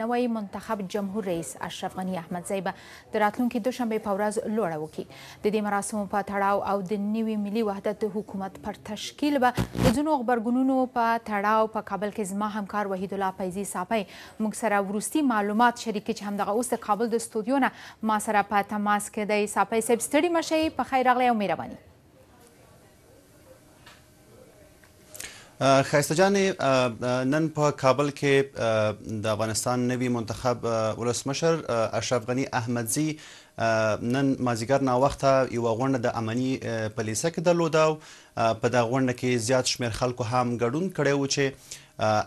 نوې منتخب جمهور رئیس اشرف غنی احمدزی به د راتلونکي دوشنبه په ورځ لوړه وکړي د دې مراسمو په تړاو او د نوي ملي وحدت حکومت پر تشکیل به د ځینو خبرګونونو په تړاو په کابل کې زما همکار وحید الله فیضي صاحبی موږ سره وروستي معلومات شریکي چې همدغه اوس د کابل د استودیو نه ما سره په تماس کې دی صاحبی صاحب ستړي مشئ په خیر راغلی او مهرباني خایسته جان نن په کابل کې د افغانستان نوی منتخب ولسمشر اشرف غنی احمدزی نن مازیګر نا وخته یو غونډه د امني پولیسه کې درلوده په دا غونډه کې زیات شمیر خلکو هم ګډون کړی و چې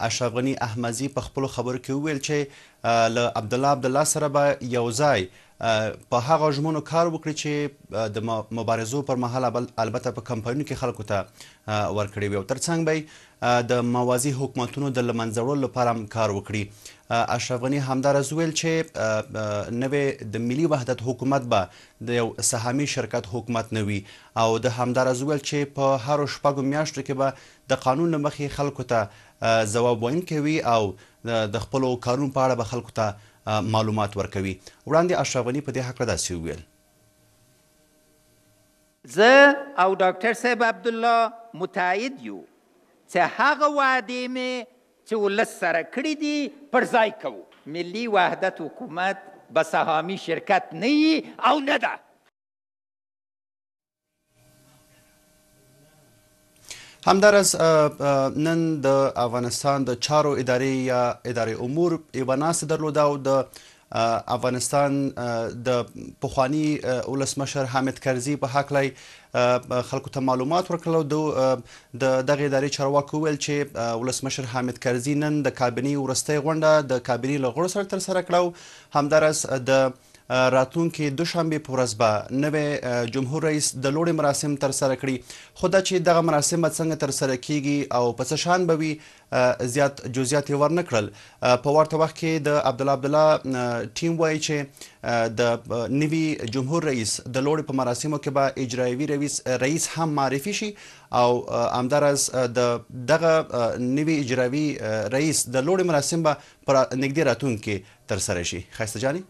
اشرف غني احمدزي په خپل خبر کې ویل چې له عبد الله عبد الله سره به یو ځای په هغه ژمنو کار وکړي چې د مبارزو پر مهال البته په کمپاینونو کې خلکو ته ورکړي وي او ترڅنګ به د موازی حکومتونو د لمنځه وړلو لپاره هم کار وکړي اشرف غني همدارز ویل چې نوې د ملي وحدت حکومت حکومت به د یو سهامي شرکت حکومت نه وي او د همدارز ویل چې په هر شپږو میاشتو کې به د قانون مخې خلکو ته ځواب وین کوي او د خپل کارون په اړه به خلکو ته معلومات ورکوي وړاندې اشرف غنی په دې حق داسې ویل زه او ډاکټر صاحب عبد الله متعید یو چې هغه وعدې مې چې ولس سره کړې دي پر ځای کوو ملي وحدت حکومت به سهامی شرکت نه او نه ده همدارس نن د افغانستان د چارو ادارې یا ادارې امور یوه ناسته درلوده او د افغانستان د پخوانی ولسمشر حامد کرزي په حق لای خلکو ته معلومات ورکړل او د دغه ادارې چارواکو ویل چې ولسمشر حامد کرزي نن د کابینه ورسته غونډه د کابینه لغړ سره تر سره کړو همدارس د دا راتونکي دوشنبه په ورځ به نوې جمهور رئیس د لوړې مراسم تر سره کړي خو دا چې دغه مراسم څنګه تر سره کیږي او په څه شان به وي زیات جزئیات ورن کړل په ورته وخت کې د عبد الله عبد الله ټیم وایي چې د نوي جمهور رئیس د لوړې په مراسمو کې به اجرایوي رئیس رئیس هم معرفي شي او امدارس د دغه نوي اجرایوي رئیس د لوړې مراسم به پر نګدې راتونکي تر سره شي خسته جاني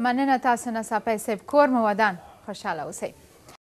مننه تاسو نه صافي صاحب کور مو ودان خوشاله اوسئ